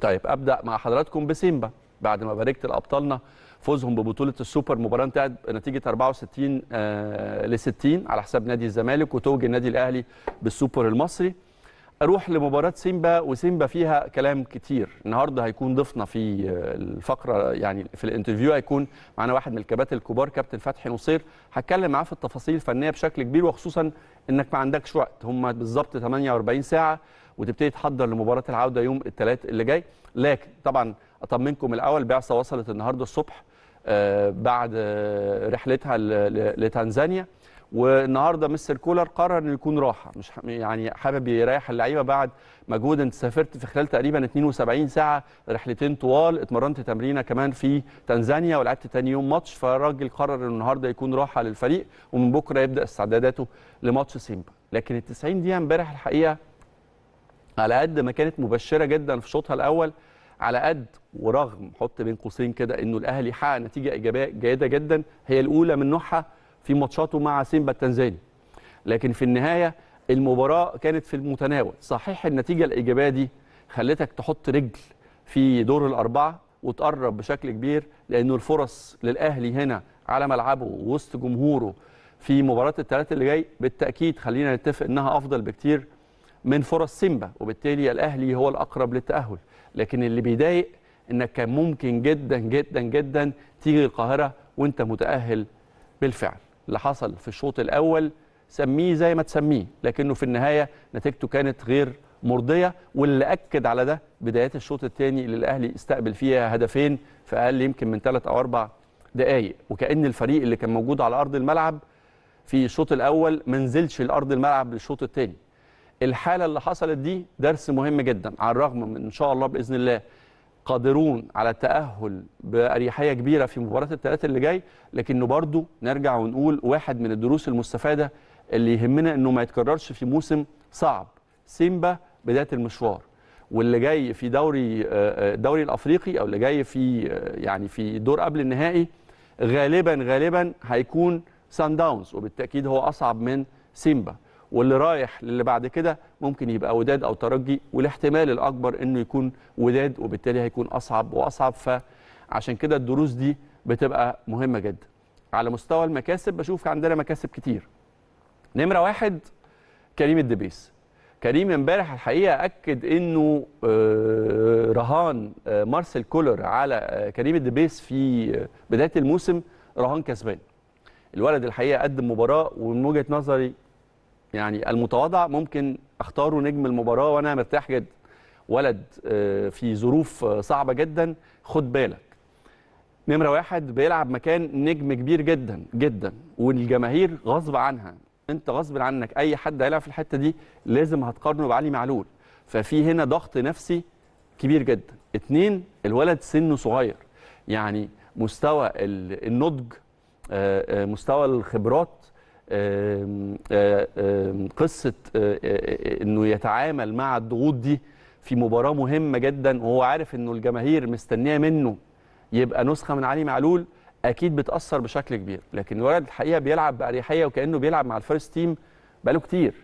طيب ابدا مع حضراتكم بسيمبا بعد ما باركت لابطالنا فوزهم ببطوله السوبر مباراه انتهت نتيجه 64 ل 60 على حساب نادي الزمالك وتوج النادي الاهلي بالسوبر المصري اروح لمباراه سيمبا وسيمبا فيها كلام كتير النهارده هيكون ضيفنا في الفقره يعني في الانترفيو هيكون معانا واحد من الكباتن الكبار كابتن فتحي نصير هتكلم معاه في التفاصيل الفنيه بشكل كبير وخصوصا انك ما عندكش وقت هم بالظبط 48 ساعه وتبتدي تحضر لمباراه العوده يوم الثلاث اللي جاي لكن طبعا اطمنكم الاول بعثه وصلت النهارده الصبح آه، بعد رحلتها لتنزانيا والنهارده مستر كولر قرر انه يكون راحه مش يعني حابب يريح اللعيبه بعد مجهود انت سافرت في خلال تقريبا 72 ساعه رحلتين طوال اتمرنت تمرينه كمان في تنزانيا ولعبت تاني يوم ماتش فالراجل قرر انه النهارده يكون راحه للفريق ومن بكره يبدا استعداداته لماتش سيمبا لكن ال 90 دقيقه امبارح الحقيقه على قد ما كانت مبشره جدا في شوطها الاول على قد ورغم حط بين قوسين كده انه الاهلي حقق نتيجه ايجابيه جيده جدا هي الاولى من نوعها في ماتشاته مع سيمبا التنزاني لكن في النهايه المباراه كانت في المتناول صحيح النتيجه الايجابيه دي خلتك تحط رجل في دور الاربعه وتقرب بشكل كبير لانه الفرص للاهلي هنا على ملعبه وسط جمهوره في مباراه الثلاثة اللي جاي بالتاكيد خلينا نتفق انها افضل بكتير من فرص سيمبا وبالتالي الاهلي هو الاقرب للتاهل لكن اللي بيضايق انك كان ممكن جدا جدا جدا تيجي القاهره وانت متاهل بالفعل اللي حصل في الشوط الأول سميه زي ما تسميه لكنه في النهاية نتيجته كانت غير مرضية واللي أكد على ده بدايات الشوط الثاني اللي الأهلي استقبل فيها هدفين في أقل يمكن من ثلاث أو أربع دقايق وكأن الفريق اللي كان موجود على أرض الملعب في الشوط الأول ما نزلش لأرض الملعب للشوط الثاني الحالة اللي حصلت دي درس مهم جدا على الرغم من إن شاء الله بإذن الله قادرون على التأهل بأريحية كبيرة في مباراة الثلاثة اللي جاي لكنه برضو نرجع ونقول واحد من الدروس المستفادة اللي يهمنا انه ما يتكررش في موسم صعب سيمبا بداية المشوار واللي جاي في دوري آه، آه، الدوري الافريقي او اللي جاي في آه، يعني في دور قبل النهائي غالبا غالبا هيكون سان داونز وبالتاكيد هو اصعب من سيمبا واللي رايح للي بعد كده ممكن يبقى وداد او ترجي والاحتمال الاكبر انه يكون وداد وبالتالي هيكون اصعب واصعب فعشان كده الدروس دي بتبقى مهمه جدا. على مستوى المكاسب بشوف عندنا مكاسب كتير. نمره واحد كريم الدبيس. كريم امبارح الحقيقه اكد انه آه، رهان آه، مارسيل كولر على آه، كريم الدبيس في بدايه الموسم رهان كسبان. الولد الحقيقه قدم مباراه ومن وجهه نظري يعني المتواضع ممكن اختاره نجم المباراه وانا مرتاح جدا ولد آه، في ظروف آه، صعبه جدا خد بالك نمره واحد بيلعب مكان نجم كبير جدا جدا والجماهير غصب عنها انت غصب عنك اي حد هيلعب في الحته دي لازم هتقارنه بعلي معلول ففي هنا ضغط نفسي كبير جدا اتنين الولد سنه صغير يعني مستوى النضج آه، مستوى الخبرات قصه انه يتعامل مع الضغوط دي في مباراه مهمه جدا وهو عارف انه الجماهير مستنيه منه يبقى نسخه من علي معلول اكيد بتاثر بشكل كبير لكن الولد الحقيقه بيلعب باريحيه وكانه بيلعب مع الفيرست تيم بقاله كتير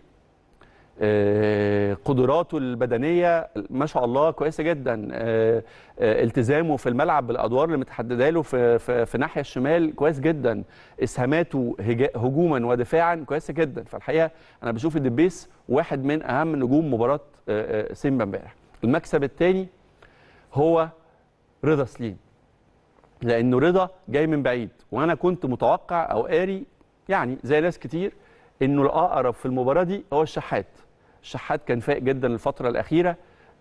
آه، قدراته البدنيه ما شاء الله كويسه جدا آه، آه، التزامه في الملعب بالادوار اللي متحدده له في في, في ناحيه الشمال كويس جدا اسهاماته هجوما ودفاعا كويسه جدا فالحقيقه انا بشوف الدبيس واحد من اهم نجوم مباراه سيمبا امبارح المكسب الثاني هو رضا سليم لانه رضا جاي من بعيد وانا كنت متوقع او قاري يعني زي ناس كتير انه الاقرب في المباراه دي هو الشحات الشحات كان فايق جدا الفتره الاخيره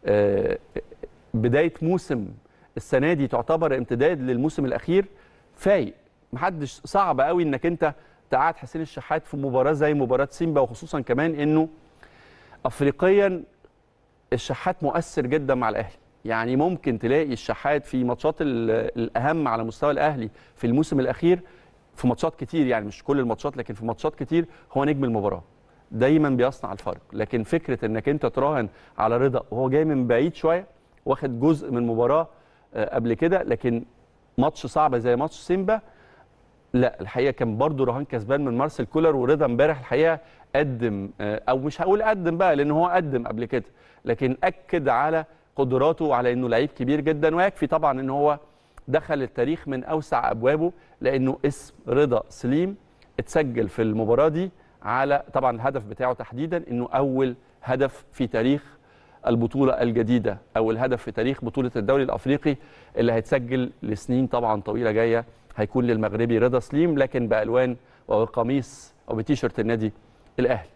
آه، بدايه موسم السنه دي تعتبر امتداد للموسم الاخير فايق محدش صعب قوي انك انت تقعد حسين الشحات في مباراه زي مباراه سيمبا وخصوصا كمان انه افريقيا الشحات مؤثر جدا مع الاهلي يعني ممكن تلاقي الشحات في ماتشات الاهم على مستوى الاهلي في الموسم الاخير في ماتشات كتير يعني مش كل الماتشات لكن في ماتشات كتير هو نجم المباراه دايما بيصنع الفرق لكن فكره انك انت تراهن على رضا وهو جاي من بعيد شويه واخد جزء من مباراه آه، قبل كده لكن ماتش صعب زي ماتش سيمبا لا الحقيقه كان برده رهان كسبان من مارسيل كولر ورضا امبارح الحقيقه قدم آه، او مش هقول قدم بقى لان هو قدم قبل كده لكن اكد على قدراته وعلى انه لعيب كبير جدا ويكفي طبعا ان هو دخل التاريخ من اوسع ابوابه لانه اسم رضا سليم اتسجل في المباراه دي على طبعا الهدف بتاعه تحديدا انه اول هدف في تاريخ البطولة الجديدة أو الهدف في تاريخ بطولة الدوري الأفريقي اللي هيتسجل لسنين طبعا طويلة جاية هيكون للمغربي رضا سليم لكن بألوان وقميص أو بتيشرت النادي الأهلي